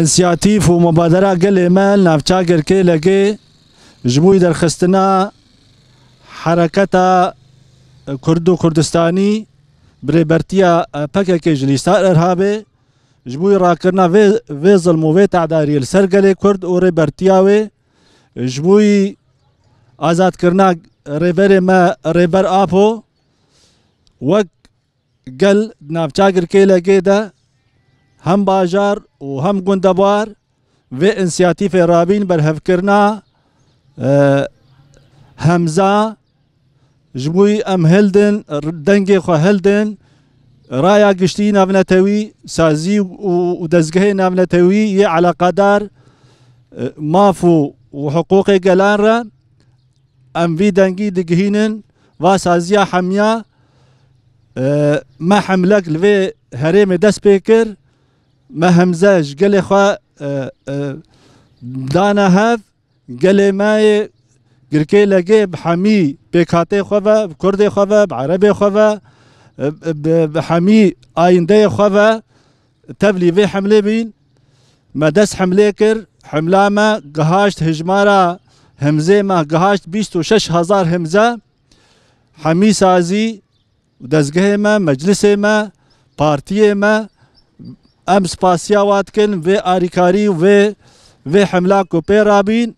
انسياتيف و مبادره گلی من نافچاگر که لگه درخستنا حرکت كردو كردستاني کردستانی بری برتیا پکه که جلیستار ارهابه جبوی راکرنا وی ظلم وفي تعداري تعداری لسر گلی کرد و ری برتیا آزاد كرنا ريبر ما ريبر آبو وقل گل نافچاگر که ده هم باجار و هم گندبار و انسیاتیف رابین برهف کرنا همزا اه، جبوی ام هلدن دنگ خو هلدن رايا سازی و سازي ودزقهي یه على قدر اه، مافو و گلان را ام في دگهینن و سازی حمیه اه، ما حملک لوی هرم دست بيكر me hemze ji gelê xwe dane hev gelê me yê girkê legê bi hemî pêkhatê xwe ve bi kurdê xwe ve bi erebê xwe ve bi hemî ayîndeyê xwe ve tevlî vê hemlê bîn me dest hemlê kir hemla me gihaşt hejmara hemzê me gihaşt bîst û şeş hezar hemze hemî sazî dezgehê me meclisê me partiyê me ئەم سپاسیا واتکن وێ ئاریکاری و وێ وێ حملا کوپێ رابین